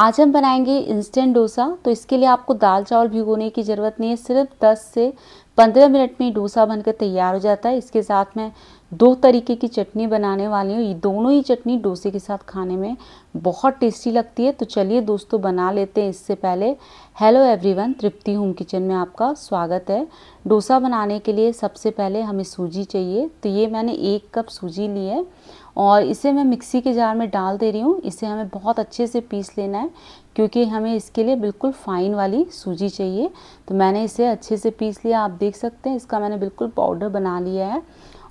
आज हम बनाएंगे इंस्टेंट डोसा तो इसके लिए आपको दाल चावल भिगोने की ज़रूरत नहीं है सिर्फ 10 से पंद्रह मिनट में डोसा बनकर तैयार हो जाता है इसके साथ मैं दो तरीके की चटनी बनाने वाली हूँ ये दोनों ही चटनी डोसे के साथ खाने में बहुत टेस्टी लगती है तो चलिए दोस्तों बना लेते हैं इससे पहले hello everyone Tripti home kitchen में आपका स्वागत है डोसा बनाने के लिए सबसे पहले हमें सूजी चाहिए तो ये मैंने एक कप सूजी ली है और इसे मैं मिक्सी के जार में डाल दे रही हूँ इसे हमें बहुत अच्छे से पीस लेना है क्योंकि हमें इसके लिए बिल्कुल फाइन वाली सूजी चाहिए तो मैंने इसे अच्छे से पीस लिया आप देख सकते हैं इसका मैंने बिल्कुल पाउडर बना लिया है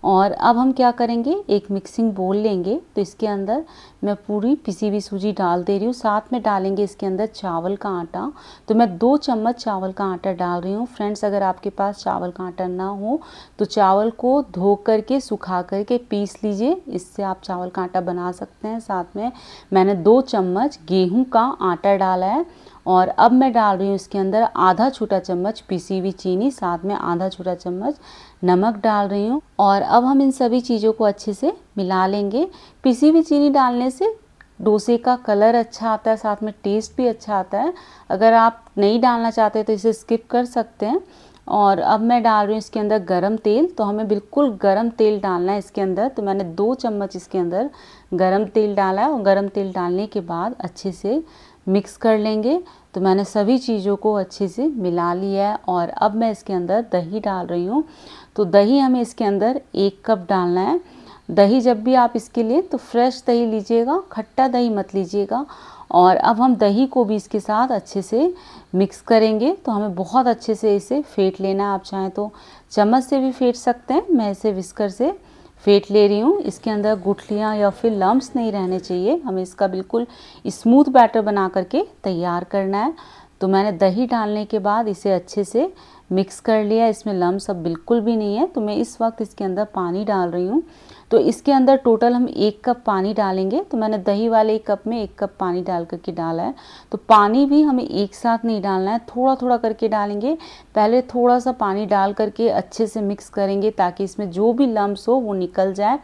और अब हम क्या करेंगे एक मिक्सिंग बोल लेंगे तो इसके अंदर मैं पूरी पिसी हुई सूजी डाल दे रही हूँ साथ में डालेंगे इसके अंदर चावल का आटा तो मैं दो चम्मच चावल का आटा डाल रही हूँ फ्रेंड्स अगर आपके पास चावल का आटा ना हो तो चावल को धो करके सुखा करके पीस लीजिए इससे आप चावल का आटा बना सकते हैं साथ में मैंने दो चम्मच गेहूँ का आटा डाला है और अब मैं डाल रही हूँ इसके अंदर आधा छोटा चम्मच पिसी हुई चीनी साथ में आधा छोटा चम्मच नमक डाल रही हूँ और अब हम इन सभी चीज़ों को अच्छे से मिला लेंगे पिसी हुई चीनी डालने से डोसे का कलर अच्छा आता है साथ में टेस्ट भी अच्छा आता है अगर आप नहीं डालना चाहते तो इसे स्किप कर सकते हैं और अब मैं डाल रही हूँ इसके अंदर गरम तेल तो हमें बिल्कुल गरम तेल डालना है इसके अंदर तो मैंने दो चम्मच इसके अंदर गरम तेल डाला है और गरम तेल डालने के बाद अच्छे से मिक्स कर लेंगे तो मैंने सभी चीज़ों को अच्छे से मिला लिया है और अब मैं इसके अंदर दही डाल रही हूँ तो दही हमें इसके अंदर एक कप डालना है दही जब भी आप इसके लिए तो फ्रेश दही लीजिएगा खट्टा दही मत लीजिएगा और अब हम दही को भी इसके साथ अच्छे से मिक्स करेंगे तो हमें बहुत अच्छे से इसे फेंट लेना है आप चाहें तो चम्मच से भी फेंट सकते हैं मैं इसे विस्कर से फेट ले रही हूँ इसके अंदर गुठलियाँ या फिर लम्ब्स नहीं रहने चाहिए हमें इसका बिल्कुल स्मूथ बैटर बना करके तैयार करना है तो मैंने दही डालने के बाद इसे अच्छे से मिक्स कर लिया इसमें लम सब बिल्कुल भी नहीं है तो मैं इस वक्त इसके अंदर पानी डाल रही हूँ तो इसके अंदर टोटल हम एक कप पानी डालेंगे तो मैंने दही वाले एक कप में एक कप पानी डाल करके डाला है तो पानी भी हमें एक साथ नहीं डालना है थोड़ा थोड़ा करके डालेंगे पहले थोड़ा सा पानी डाल करके अच्छे से मिक्स करेंगे ताकि इसमें जो भी लम्ब हो वो निकल जाए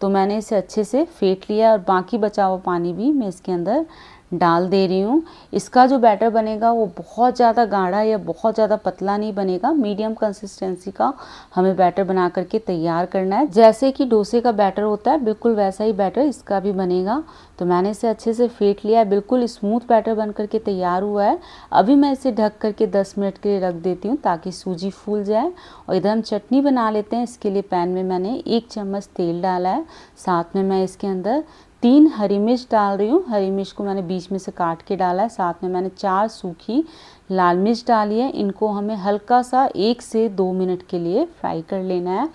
तो मैंने इसे अच्छे से फेंट लिया और बाकी बचा हुआ पानी भी मैं इसके अंदर डाल दे रही हूँ इसका जो बैटर बनेगा वो बहुत ज़्यादा गाढ़ा या बहुत ज़्यादा पतला नहीं बनेगा मीडियम कंसिस्टेंसी का हमें बैटर बना करके तैयार करना है जैसे कि डोसे का बैटर होता है बिल्कुल वैसा ही बैटर इसका भी बनेगा तो मैंने इसे अच्छे से फेंट लिया है बिल्कुल स्मूथ बैटर बन करके तैयार हुआ है अभी मैं इसे ढक करके दस मिनट के लिए रख देती हूँ ताकि सूजी फूल जाए और इधर हम चटनी बना लेते हैं इसके लिए पैन में मैंने एक चम्मच तेल डाला है साथ में मैं इसके अंदर तीन हरी मिर्च डाल रही हूँ हरी मिर्च को मैंने बीच में से काट के डाला है साथ में मैंने चार सूखी लाल मिर्च डाली है इनको हमें हल्का सा एक से दो मिनट के लिए फ्राई कर लेना है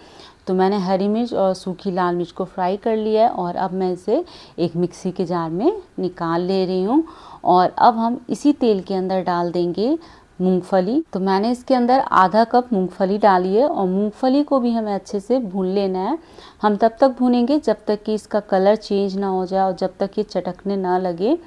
तो मैंने हरी मिर्च और सूखी लाल मिर्च को फ्राई कर लिया है और अब मैं इसे एक मिक्सी के जार में निकाल ले रही हूँ और अब हम इसी तेल के अंदर डाल देंगे मूंगफली तो मैंने इसके अंदर आधा कप मूंगफली डाली है और मूंगफली को भी हमें अच्छे से भून लेना है हम तब तक भूनेंगे जब तक कि इसका कलर चेंज ना हो जाए और जब तक ये चटकने ना लगे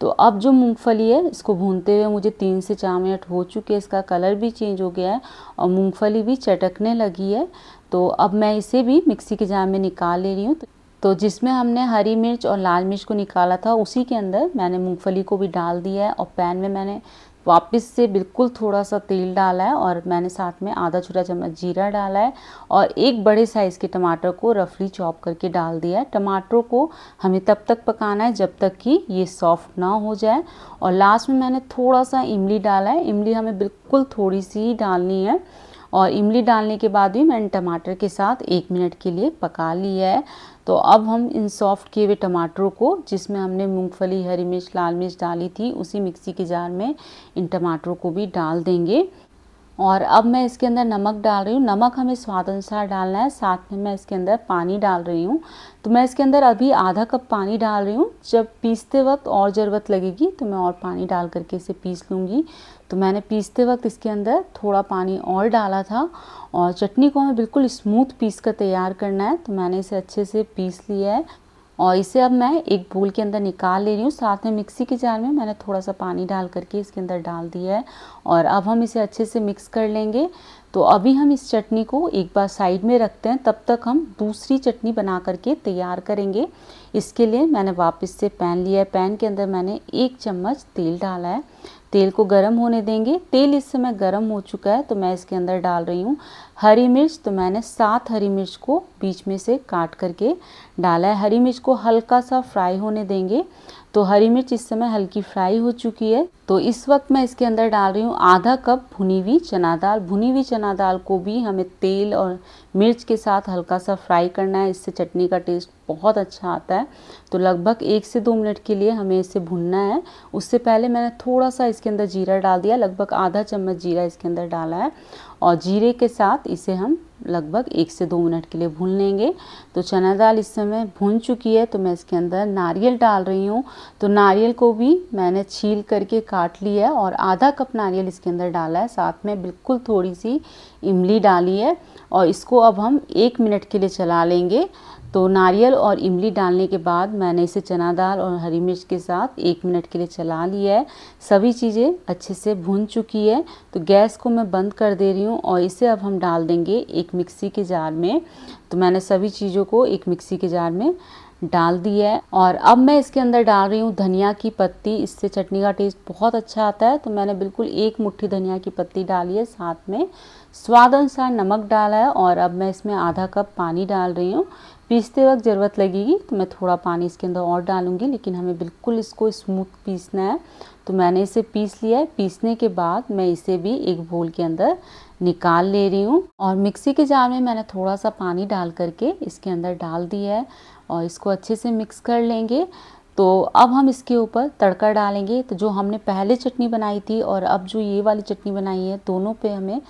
तो अब जो मूंगफली है इसको भूनते हुए मुझे तीन से चार मिनट हो चुके हैं इसका कलर भी चेंज हो गया है और मूंगफली भी चटकने लगी है तो अब मैं इसे भी मिक्सी के जार में निकाल ले रही हूँ तो जिसमें हमने हरी मिर्च और लाल मिर्च को निकाला था उसी के अंदर मैंने मूंगफली को भी डाल दिया है और पैन में मैंने वापस से बिल्कुल थोड़ा सा तेल डाला है और मैंने साथ में आधा छोटा चम्मच जीरा डाला है और एक बड़े साइज़ के टमाटर को रफली चॉप करके डाल दिया है टमाटरों को हमें तब तक पकाना है जब तक कि ये सॉफ्ट ना हो जाए और लास्ट में मैंने थोड़ा सा इमली डाला है इमली हमें बिल्कुल थोड़ी सी ही डालनी है और इमली डालने के बाद भी मैंने टमाटर के साथ एक मिनट के लिए पका लिया है तो अब हम इन सॉफ्ट किए हुए टमाटरों को जिसमें हमने मूंगफली हरी मिर्च लाल मिर्च डाली थी उसी मिक्सी के जार में इन टमाटरों को भी डाल देंगे और अब मैं इसके अंदर नमक डाल रही हूँ नमक हमें स्वाद अनुसार डालना है साथ में मैं इसके अंदर पानी डाल रही हूँ तो मैं इसके अंदर अभी आधा कप पानी डाल रही हूँ जब पीसते वक्त और ज़रूरत लगेगी तो मैं और पानी डाल करके इसे पीस लूँगी तो मैंने पीसते वक्त इसके अंदर थोड़ा पानी और डाला था और चटनी को हमें बिल्कुल स्मूथ पीस कर तैयार करना है तो मैंने इसे अच्छे से पीस लिया है और इसे अब मैं एक बोल के अंदर निकाल ले रही हूँ साथ में मिक्सी के जार में मैंने थोड़ा सा पानी डाल करके इसके अंदर डाल दिया है और अब हम इसे अच्छे से मिक्स कर लेंगे तो अभी हम इस चटनी को एक बार साइड में रखते हैं तब तक हम दूसरी चटनी बना करके तैयार करेंगे इसके लिए मैंने वापस से पैन लिया है पैन के अंदर मैंने एक चम्मच तेल डाला है तेल को गर्म होने देंगे तेल इस समय गर्म हो चुका है तो मैं इसके अंदर डाल रही हूँ हरी मिर्च तो मैंने सात हरी मिर्च को बीच में से काट करके डाला है हरी मिर्च को हल्का सा फ्राई होने देंगे तो हरी मिर्च इस समय हल्की फ्राई हो चुकी है तो इस वक्त मैं इसके अंदर डाल रही हूँ आधा कप भुनी हुई चना दाल भुनी हुई चना दाल को भी हमें तेल और मिर्च के साथ हल्का सा फ्राई करना है इससे चटनी का टेस्ट बहुत अच्छा आता है तो लगभग एक से दो मिनट के लिए हमें इसे भुनना है उससे पहले मैंने थोड़ा सा इसके अंदर जीरा डाल दिया लगभग आधा चम्मच जीरा इसके अंदर डाला है और जीरे के साथ इसे हम लगभग एक से दो मिनट के लिए भून लेंगे तो चना दाल इस समय भून चुकी है तो मैं इसके अंदर नारियल डाल रही हूँ तो नारियल को भी मैंने छील करके काट लिया है और आधा कप नारियल इसके अंदर डाला है साथ में बिल्कुल थोड़ी सी इमली डाली है और इसको अब हम एक मिनट के लिए चला लेंगे तो नारियल और इमली डालने के बाद मैंने इसे चना दाल और हरी मिर्च के साथ एक मिनट के लिए चला लिया है सभी चीज़ें अच्छे से भून चुकी है तो गैस को मैं बंद कर दे रही हूँ और इसे अब हम डाल देंगे एक मिक्सी के जार में तो मैंने सभी चीज़ों को एक मिक्सी के जार में डाल दी है और अब मैं इसके अंदर डाल रही हूँ धनिया की पत्ती इससे चटनी का टेस्ट बहुत अच्छा आता है तो मैंने बिल्कुल एक मुट्ठी धनिया की पत्ती डाली है साथ में स्वाद अनुसार नमक डाला है और अब मैं इसमें आधा कप पानी डाल रही हूँ पीसते वक्त ज़रूरत लगेगी तो मैं थोड़ा पानी इसके अंदर और डालूँगी लेकिन हमें बिल्कुल इसको स्मूथ पीसना है तो मैंने इसे पीस लिया है पीसने के बाद मैं इसे भी एक बोल के अंदर निकाल ले रही हूँ और मिक्सी के जार में मैंने थोड़ा सा पानी डाल करके इसके अंदर डाल दिया है और इसको अच्छे से मिक्स कर लेंगे तो अब हम इसके ऊपर तड़का डालेंगे तो जो हमने पहले चटनी बनाई थी और अब जो ये वाली चटनी बनाई है दोनों पे हमें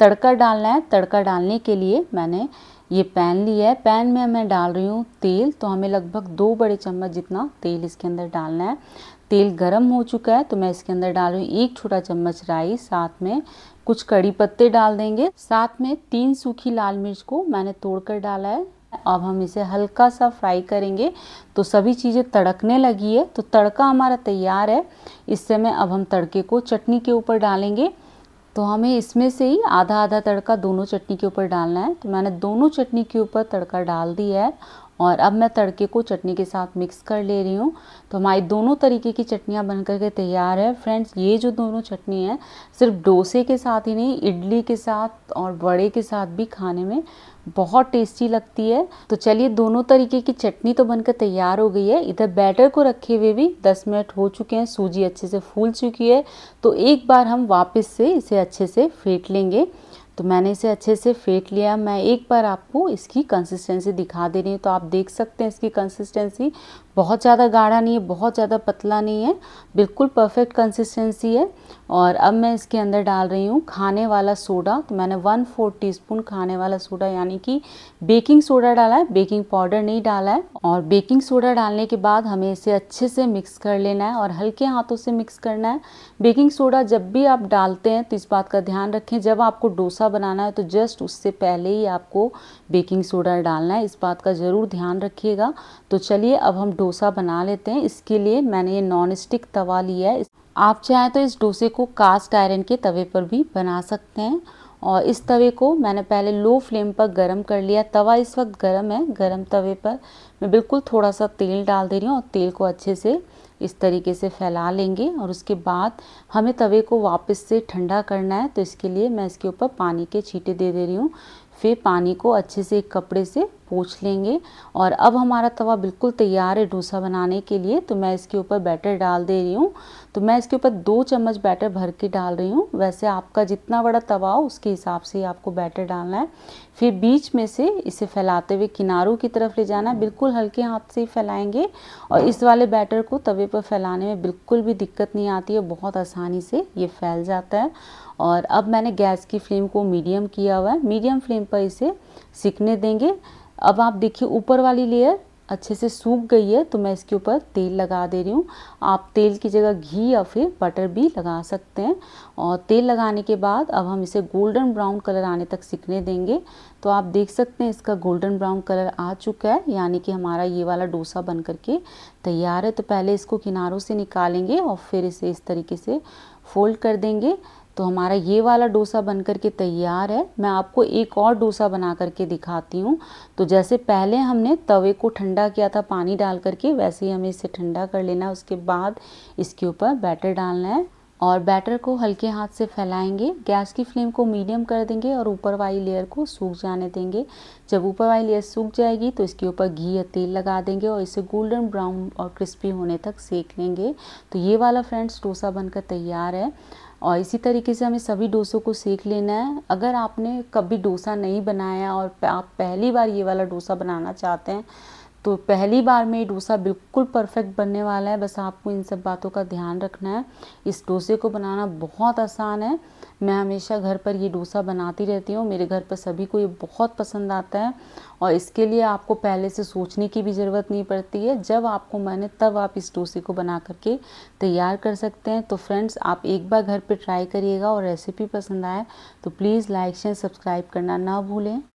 तड़का डालना है तड़का डालने के लिए मैंने ये पैन लिया है पैन में मैं डाल रही हूँ तेल तो हमें लगभग दो बड़े चम्मच जितना तेल इसके अंदर डालना है तेल गरम हो चुका है तो मैं इसके अंदर डाल रही हूँ एक छोटा चम्मच राई साथ में कुछ कड़ी पत्ते डाल देंगे साथ में तीन सूखी लाल मिर्च को मैंने तोड़कर डाला है अब हम इसे हल्का सा फ्राई करेंगे तो सभी चीज़ें तड़कने लगी है तो तड़का हमारा तैयार है इस समय अब हम तड़के को चटनी के ऊपर डालेंगे तो हमें इसमें से ही आधा आधा तड़का दोनों चटनी के ऊपर डालना है तो मैंने दोनों चटनी के ऊपर तड़का डाल दिया है और अब मैं तड़के को चटनी के साथ मिक्स कर ले रही हूँ तो हमारी दोनों तरीके की चटनियाँ बन करके के तैयार है फ्रेंड्स ये जो दोनों चटनी है सिर्फ डोसे के साथ ही नहीं इडली के साथ और बड़े के साथ भी खाने में बहुत टेस्टी लगती है तो चलिए दोनों तरीके की चटनी तो बनकर तैयार हो गई है इधर बैटर को रखे हुए भी 10 मिनट हो चुके हैं सूजी अच्छे से फूल चुकी है तो एक बार हम वापस से इसे अच्छे से फेंट लेंगे तो मैंने इसे अच्छे से फेंट लिया मैं एक बार आपको इसकी कंसिस्टेंसी दिखा दे रही हूँ तो आप देख सकते हैं इसकी कंसिस्टेंसी बहुत ज़्यादा गाढ़ा नहीं है बहुत ज़्यादा पतला नहीं है बिल्कुल परफेक्ट कंसिस्टेंसी है और अब मैं इसके अंदर डाल रही हूँ खाने वाला सोडा तो मैंने वन फोर टी खाने वाला सोडा यानी कि बेकिंग सोडा डाला है बेकिंग पाउडर नहीं डाला है और बेकिंग सोडा डालने के बाद हमें इसे अच्छे से मिक्स कर लेना है और हल्के हाथों से मिक्स करना है बेकिंग सोडा जब भी आप डालते हैं तो इस बात का ध्यान रखें जब आपको डोसा बनाना है तो जस्ट उससे पहले ही आपको बेकिंग सोडा डालना है इस बात का ज़रूर ध्यान रखिएगा तो चलिए अब हम डो डोसा बना लेते हैं इसके लिए मैंने ये नॉन स्टिक तवा लिया है आप चाहें तो इस डोसे को कास्ट आयरन के तवे पर भी बना सकते हैं और इस तवे को मैंने पहले लो फ्लेम पर गरम कर लिया तवा इस वक्त गरम है गरम तवे पर मैं बिल्कुल थोड़ा सा तेल डाल दे रही हूँ और तेल को अच्छे से इस तरीके से फैला लेंगे और उसके बाद हमें तवे को वापस से ठंडा करना है तो इसके लिए मैं इसके ऊपर पानी के छींटे दे दे रही हूँ फिर पानी को अच्छे से एक कपड़े से पोछ लेंगे और अब हमारा तवा बिल्कुल तैयार है डोसा बनाने के लिए तो मैं इसके ऊपर बैटर डाल दे रही हूँ तो मैं इसके ऊपर दो चम्मच बैटर भर के डाल रही हूँ वैसे आपका जितना बड़ा तवा हो उसके हिसाब से आपको बैटर डालना है फिर बीच में से इसे फैलाते हुए किनारों की तरफ ले जाना है बिल्कुल हल्के हाथ से ही फैलाएँगे और इस वाले बैटर को तवे पर फैलाने में बिल्कुल भी दिक्कत नहीं आती है बहुत आसानी से ये फैल जाता है और अब मैंने गैस की फ्लेम को मीडियम किया हुआ है मीडियम फ्लेम पर इसे सीखने देंगे अब आप देखिए ऊपर वाली लेयर अच्छे से सूख गई है तो मैं इसके ऊपर तेल लगा दे रही हूँ आप तेल की जगह घी या फिर बटर भी लगा सकते हैं और तेल लगाने के बाद अब हम इसे गोल्डन ब्राउन कलर आने तक सीखने देंगे तो आप देख सकते हैं इसका गोल्डन ब्राउन कलर आ चुका है यानी कि हमारा ये वाला डोसा बन करके तैयार है तो पहले इसको किनारों से निकालेंगे और फिर इसे इस तरीके से फोल्ड कर देंगे तो हमारा ये वाला डोसा बन कर के तैयार है मैं आपको एक और डोसा बना करके दिखाती हूँ तो जैसे पहले हमने तवे को ठंडा किया था पानी डाल करके वैसे ही हमें इसे ठंडा कर लेना है उसके बाद इसके ऊपर बैटर डालना है और बैटर को हल्के हाथ से फैलाएंगे गैस की फ्लेम को मीडियम कर देंगे और ऊपर वाली लेयर को सूख जाने देंगे जब ऊपर वाली लेयर सूख जाएगी तो इसके ऊपर घी या तेल लगा देंगे और इसे गोल्डन ब्राउन और क्रिस्पी होने तक सेक लेंगे तो ये वाला फ्रेंड्स डोसा बनकर तैयार है और इसी तरीके से हमें सभी डोसों को सीख लेना है अगर आपने कभी डोसा नहीं बनाया और आप पहली बार ये वाला डोसा बनाना चाहते हैं तो पहली बार में ये डोसा बिल्कुल परफेक्ट बनने वाला है बस आपको इन सब बातों का ध्यान रखना है इस डोसे को बनाना बहुत आसान है मैं हमेशा घर पर ये डोसा बनाती रहती हूँ मेरे घर पर सभी को ये बहुत पसंद आता है और इसके लिए आपको पहले से सोचने की भी ज़रूरत नहीं पड़ती है जब आपको मैंने तब आप इस डोसे को बना करके तैयार कर सकते हैं तो फ्रेंड्स आप एक बार घर पर ट्राई करिएगा और रेसिपी पसंद आए तो प्लीज़ लाइक शेयर सब्सक्राइब करना ना भूलें